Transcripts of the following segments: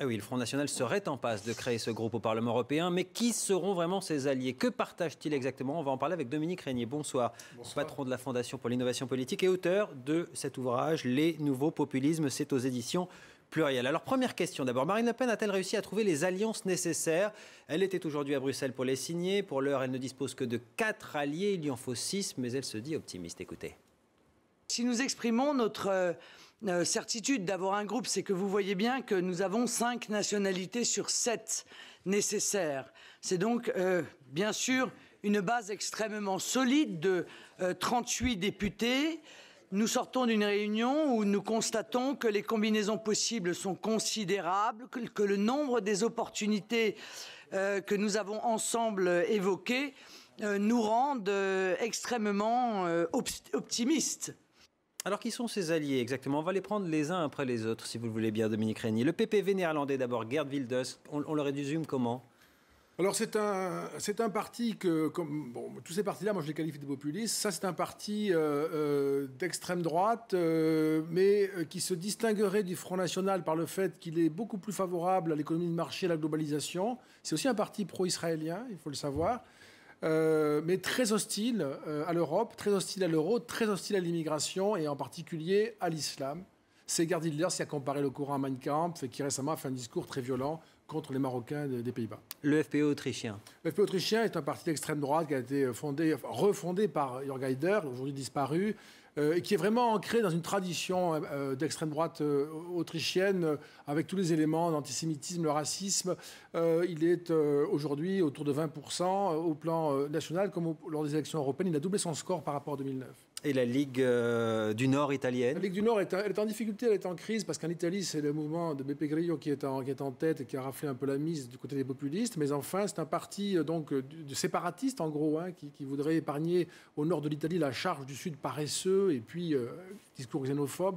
Ah oui, le Front National serait en passe de créer ce groupe au Parlement européen, mais qui seront vraiment ses alliés Que partagent-ils exactement On va en parler avec Dominique Régnier. Bonsoir, patron de la Fondation pour l'innovation politique et auteur de cet ouvrage, Les nouveaux populismes, c'est aux éditions pluriel. Alors première question d'abord, Marine Le Pen a-t-elle réussi à trouver les alliances nécessaires Elle était aujourd'hui à Bruxelles pour les signer. Pour l'heure, elle ne dispose que de quatre alliés, il y en faut six, mais elle se dit optimiste. Écoutez. Si nous exprimons notre euh, euh, certitude d'avoir un groupe, c'est que vous voyez bien que nous avons cinq nationalités sur sept nécessaires. C'est donc, euh, bien sûr, une base extrêmement solide de 38 euh, députés. Nous sortons d'une réunion où nous constatons que les combinaisons possibles sont considérables, que le nombre des opportunités que nous avons ensemble évoquées nous rendent extrêmement optimistes. Alors, qui sont ses alliés exactement On va les prendre les uns après les autres, si vous le voulez bien, Dominique Régnier. Le PPV néerlandais d'abord, Gerd Wilders, on, on le résume comment alors c'est un, c'est un parti que, comme tous ces partis-là, moi je les qualifie de populistes, ça c'est un parti euh, euh, d'extrême droite, euh, mais qui se distinguerait du Front National par le fait qu'il est beaucoup plus favorable à l'économie de marché, à la globalisation. C'est aussi un parti pro-israélien, il faut le savoir. Euh, mais très hostile euh, à l'Europe, très hostile à l'euro, très hostile à l'immigration et en particulier à l'islam. C'est Gerd qui a comparé le courant à Mein Kampf et qui récemment a fait un discours très violent contre les Marocains des Pays-Bas. Le FPE autrichien Le FPE autrichien est un parti d'extrême droite qui a été fondé, refondé par Jörg Haider, aujourd'hui disparu, euh, et qui est vraiment ancré dans une tradition euh, euh, d'extrême droite autrichienne, avec tous les éléments, d'antisémitisme, le racisme. il est aujourd'hui autour de 20% au plan national, comme lors des élections européennes. Il a doublé son score par rapport à 2009. Et la Ligue euh, du Nord italienne La Ligue du Nord est, en difficulté, elle est en crise, parce qu'en Italie, c'est le mouvement de Beppe Grillo qui est, en, tête et qui a raflé un peu la mise du côté des populistes. Mais enfin, c'est un parti euh, donc, euh, de séparatiste, en gros, hein, qui, voudrait épargner au nord de l'Italie la charge du sud paresseux et puis discours xénophobe.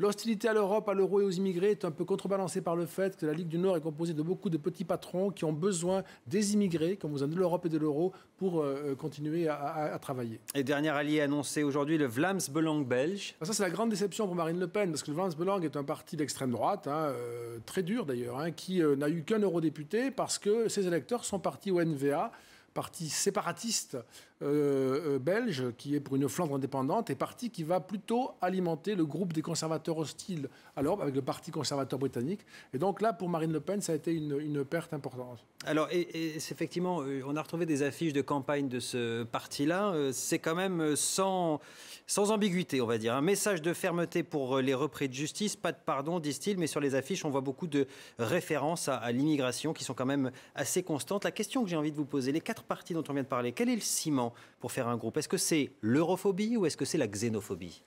L'hostilité à l'Europe, à l'euro et aux immigrés est un peu contrebalancée par le fait que la Ligue du Nord est composée de beaucoup de petits patrons qui ont besoin des immigrés, comme vous avez de l'Europe et de l'euro, pour euh, euh, continuer à, travailler. Et dernier allié annoncé aujourd'hui, le Vlaams Belang belge. Ça, c'est la grande déception pour Marine Le Pen, parce que le Vlaams Belang est un parti d'extrême droite, hein, euh, très dur d'ailleurs, hein, qui n'a eu qu'un eurodéputé parce que ses électeurs sont partis au NVA parti séparatiste euh, euh, belge, qui est pour une Flandre indépendante, et parti qui va plutôt alimenter le groupe des conservateurs hostiles à l'Europe, avec le Parti conservateur britannique. Et donc là, pour Marine Le Pen, ça a été une, une perte importante. Alors, et, c'est effectivement, euh, on a retrouvé des affiches de campagne de ce parti-là. C'est quand même sans, sans ambiguïté, on va dire. Un hein. message de fermeté pour les repris de justice, pas de pardon, disent-ils, mais sur les affiches, on voit beaucoup de références à, à l'immigration qui sont quand même assez constantes. La question que j'ai envie de vous poser, les quatre partis dont on vient de parler, quel est le ciment pour faire un groupe. Est-ce que c'est l'europhobie ou est-ce que c'est la xénophobie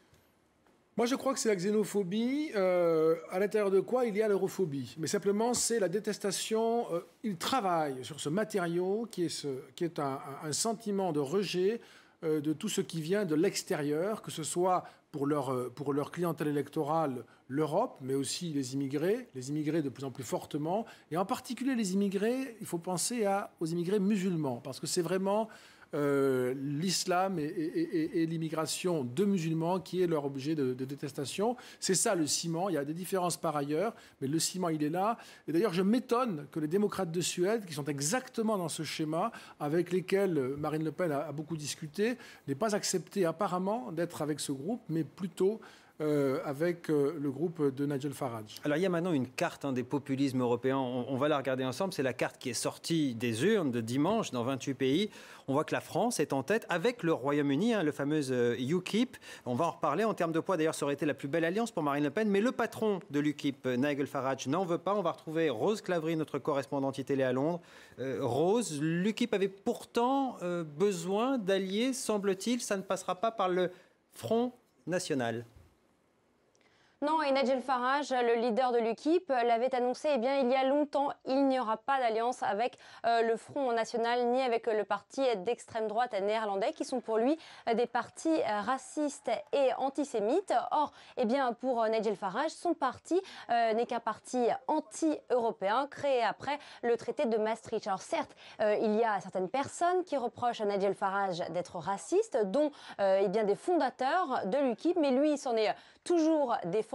moi, je crois que c'est la xénophobie, euh, à l'intérieur de quoi il y a l'europhobie. Mais simplement, c'est la détestation. Ils euh, il travaille sur ce matériau qui est, ce, qui est un, sentiment de rejet euh, de tout ce qui vient de l'extérieur, que ce soit pour leur, pour leur clientèle électorale, l'Europe, mais aussi les immigrés, les immigrés de plus en plus fortement, et en particulier les immigrés, il faut penser aux immigrés musulmans, parce que c'est vraiment euh, l'islam et, l'immigration de musulmans qui est leur objet de, détestation. C'est ça le ciment. Il y a des différences par ailleurs, mais le ciment, il est là. Et d'ailleurs, je m'étonne que les démocrates de Suède, qui sont exactement dans ce schéma, avec lesquels Marine Le Pen a beaucoup discuté, n'aient pas accepté apparemment d'être avec ce groupe, mais plutôt euh, avec euh, le groupe de Nigel Farage. Alors il y a maintenant une carte hein, des populismes européens, on, va la regarder ensemble, c'est la carte qui est sortie des urnes de dimanche dans 28 pays. On voit que la France est en tête avec le Royaume-Uni, hein, le fameux UKIP. Euh, on va en reparler en termes de poids, d'ailleurs ça aurait été la plus belle alliance pour Marine Le Pen, mais le patron de l'UKIP, Nigel Farage, n'en veut pas. On va retrouver Rose Clavry, notre correspondante télé à Londres. Rose, l'UKIP avait pourtant besoin d'alliés, semble-t-il, ça ne passera pas par le Front national. Non, et Nigel Farage, le leader de l'UKIP, l'avait annoncé eh bien, il y a longtemps. Il n'y aura pas d'alliance avec euh, le Front National ni avec euh, le parti d'extrême droite néerlandais, qui sont pour lui euh, des partis racistes et antisémites. Or, eh bien, pour Nigel Farage, son parti n'est qu'un parti anti-européen créé après le traité de Maastricht. Alors certes, il y a certaines personnes qui reprochent à Nigel Farage d'être raciste, dont eh bien, des fondateurs de l'UKIP, mais lui, il s'en est toujours défendu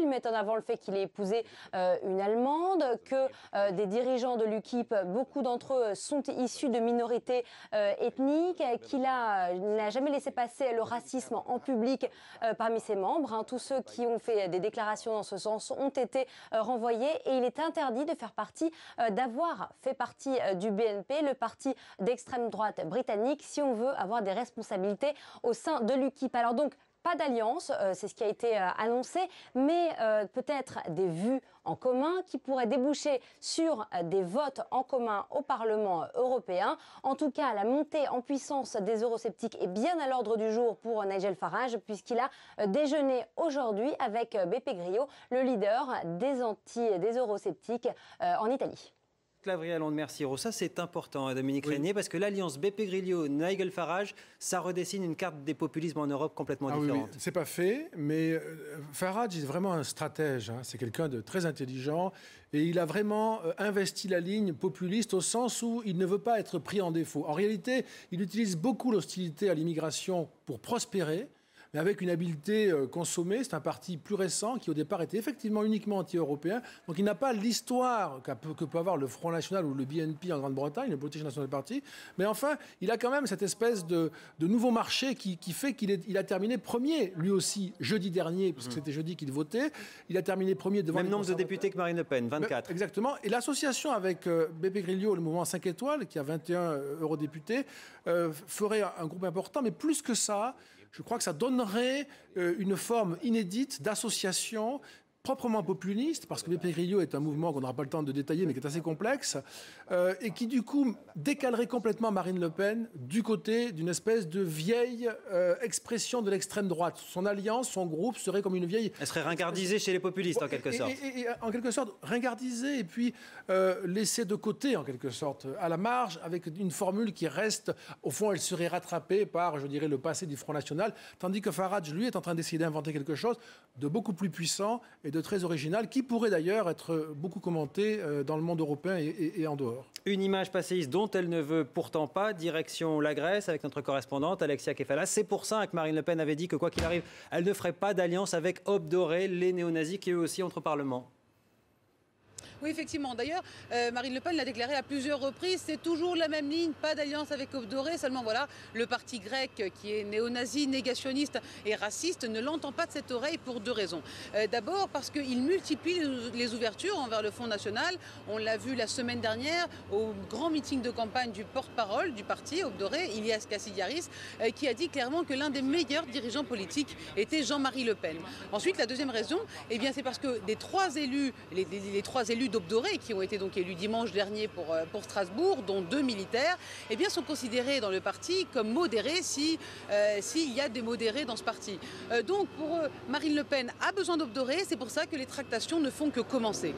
il met en avant le fait qu'il ait épousé euh, une Allemande, que euh, des dirigeants de l'UKIP, beaucoup d'entre eux sont issus de minorités euh, ethniques, qu'il n'a jamais laissé passer le racisme en public parmi ses membres. Hein. Tous ceux qui ont fait des déclarations dans ce sens ont été renvoyés et il est interdit de faire partie, d'avoir fait partie du BNP, le parti d'extrême droite britannique, si on veut avoir des responsabilités au sein de l'UKIP. Alors donc, pas d'alliance, euh, c'est ce qui a été euh, annoncé, mais euh, peut-être des vues en commun qui pourraient déboucher sur des votes en commun au Parlement européen. En tout cas, la montée en puissance des eurosceptiques est bien à l'ordre du jour pour Nigel Farage, puisqu'il a déjeuné aujourd'hui avec Beppe Grillo, le leader des anti des eurosceptiques en Italie à merci Ça, c'est important, hein, Dominique oui. parce que l'alliance BP grillo Nigel Farage, ça redessine une carte des populismes en Europe complètement ah différente. Oui, C'est pas fait, mais euh, Farage est vraiment un stratège. Hein. C'est quelqu'un de très intelligent et il a vraiment euh, investi la ligne populiste au sens où il ne veut pas être pris en défaut. En réalité, il utilise beaucoup l'hostilité à l'immigration pour prospérer mais avec une habileté euh, consommée. C'est un parti plus récent qui, au départ, était effectivement uniquement anti-européen. Donc il n'a pas l'histoire que peut avoir le Front National ou le BNP en Grande-Bretagne, le British National Party. Mais enfin, il a quand même cette espèce de, de nouveau marché qui, fait qu'il il a terminé premier, lui aussi, jeudi dernier, parce que mmh. c'était jeudi qu'il votait. Il a terminé premier devant. Même nombre de députés que Marine Le Pen, 24. exactement. Et l'association avec euh, Bébé Grillo, le mouvement 5 étoiles, qui a 21 euh, eurodéputés, ferait un groupe important. Mais plus que ça, je crois que ça donnerait euh, une forme inédite d'association proprement populiste, parce que Les Rio est un mouvement qu'on n'aura pas le temps de détailler, mais qui est assez complexe, euh, et qui du coup décalerait complètement Marine Le Pen du côté d'une espèce de vieille euh, expression de l'extrême droite. Son alliance, son groupe serait comme une vieille... Elle serait ringardisée chez les populistes, en quelque sorte. Et, en quelque sorte, ringardisée, et puis euh, laissée de côté, en quelque sorte, à la marge, avec une formule qui reste... Au fond, elle serait rattrapée par, je dirais, le passé du Front National, tandis que Farage, lui, est en train d'essayer d'inventer quelque chose de beaucoup plus puissant et de très original, qui pourrait d'ailleurs être beaucoup commenté euh, dans le monde européen et, en dehors. Une image passéiste dont elle ne veut pourtant pas, direction la Grèce, avec notre correspondante Alexia Kefala. C'est pour ça que Marine Le Pen avait dit que quoi qu'il arrive, elle ne ferait pas d'alliance avec Obdoré, les néo-nazis qui eux aussi entre au Parlement. Oui, effectivement. D'ailleurs, euh, Marine Le Pen l'a déclaré à plusieurs reprises. C'est toujours la même ligne, pas d'alliance avec Obdoré. Seulement, voilà, le parti grec, qui est néo-nazi, négationniste et raciste, ne l'entend pas de cette oreille pour deux raisons. Euh, d'abord, parce qu'il multiplie les ouvertures envers le Fonds national. On l'a vu la semaine dernière au grand meeting de campagne du porte-parole du parti, Obdoré, Ilias Kassidiaris, euh, qui a dit clairement que l'un des meilleurs dirigeants politiques était Jean-Marie Le Pen. Ensuite, la deuxième raison, eh c'est parce que des trois élus, les trois élus d'Obdoré, qui ont été donc élus dimanche dernier pour, euh, pour Strasbourg, dont deux militaires, et eh bien, sont considérés dans le parti comme modérés euh, s'il y a des modérés dans ce parti. Euh, donc pour eux, Marine Le Pen a besoin d'Obdoré, c'est pour ça que les tractations ne font que commencer.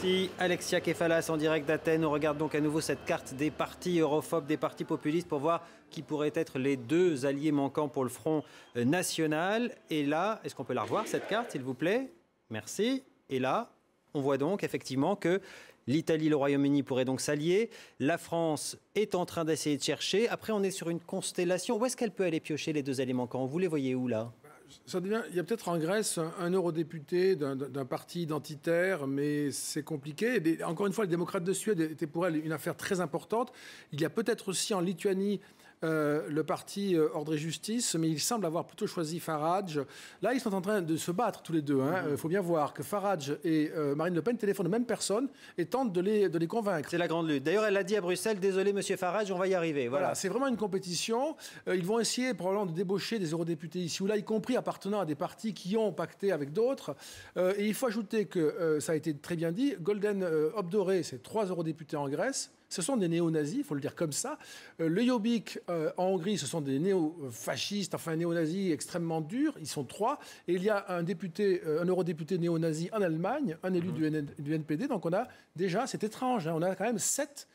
Merci Alexia Kefalas en direct d'Athènes. On regarde donc à nouveau cette carte des partis europhobes, des partis populistes pour voir qui pourraient être les deux alliés manquants pour le Front national. Et là, est-ce qu'on peut la revoir cette carte, s'il vous plaît Merci. Et là, on voit donc effectivement que l'Italie, le Royaume-Uni pourraient donc s'allier. La France est en train d'essayer de chercher. Après, on est sur une constellation. Où est-ce qu'elle peut aller piocher les deux éléments quand Vous les voyez où là bah, il y a peut-être en Grèce un, eurodéputé d'un parti identitaire, mais c'est compliqué. encore une fois, les démocrates de Suède étaient pour elle une affaire très importante. Il y a peut-être aussi en Lituanie euh, le parti euh, Ordre et Justice, mais il semble avoir plutôt choisi Farage. Là, ils sont en train de se battre tous les deux. Il hein. mm-hmm. euh, faut bien voir que Farage et Marine Le Pen téléphonent aux mêmes personnes et tentent de les, de les convaincre. C'est la grande lutte. D'ailleurs, elle l'a dit à Bruxelles, désolé Monsieur Farage, on va y arriver. Voilà, c'est vraiment une compétition. ils vont essayer probablement de débaucher des eurodéputés ici ou là, y compris appartenant à des partis qui ont pacté avec d'autres. et il faut ajouter que, ça a été très bien dit, Golden Obdoré, c'est trois eurodéputés en Grèce, ce sont des néo-nazis, il faut le dire comme ça. Euh, le Jobbik euh, en Hongrie, ce sont des néo-fascistes, enfin néo-nazis extrêmement durs, ils sont trois. Et il y a un député, euh, un eurodéputé néo-nazi en Allemagne, un élu mhm. du, NPD. Donc on a déjà, c'est étrange, hein, on a quand même sept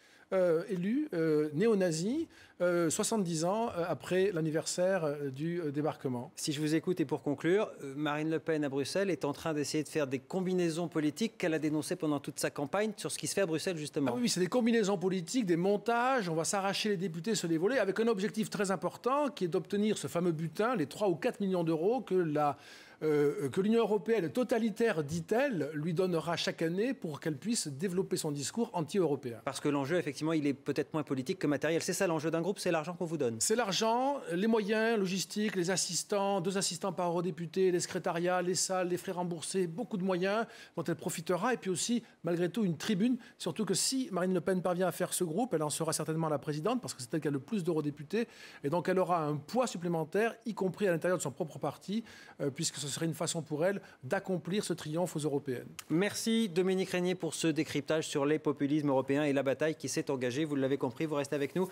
élus néo-nazis 70 euh, ans euh, après l'anniversaire euh, du débarquement. Si je vous écoute et pour conclure, Marine Le Pen à Bruxelles est en train d'essayer de faire des combinaisons politiques qu'elle a dénoncées pendant toute sa campagne sur ce qui se fait à Bruxelles justement. Ah oui, c'est des combinaisons politiques, des montages, on va s'arracher les députés, se les voler, avec un objectif très important qui est d'obtenir ce fameux butin, les 3 ou 4 millions d'euros que la... que l'Union européenne totalitaire, dit-elle, lui donnera chaque année pour qu'elle puisse développer son discours anti-européen. Parce que l'enjeu, effectivement, il est peut-être moins politique que matériel. C'est ça l'enjeu d'un groupe, c'est l'argent qu'on vous donne C'est l'argent, les moyens, logistique, les assistants, deux assistants par eurodéputé, les secrétariats, les salles, les frais remboursés, beaucoup de moyens dont elle profitera. Et puis aussi, malgré tout, une tribune. Surtout que si Marine Le Pen parvient à faire ce groupe, elle en sera certainement la présidente parce que c'est elle qui a le plus d'eurodéputés. Et donc elle aura un poids supplémentaire, y compris à l'intérieur de son propre parti, euh, puisque ce serait une façon pour elle d'accomplir ce triomphe aux européennes. Merci Dominique Régnier pour ce décryptage sur les populismes européens et la bataille qui s'est engagée. Vous l'avez compris, vous restez avec nous.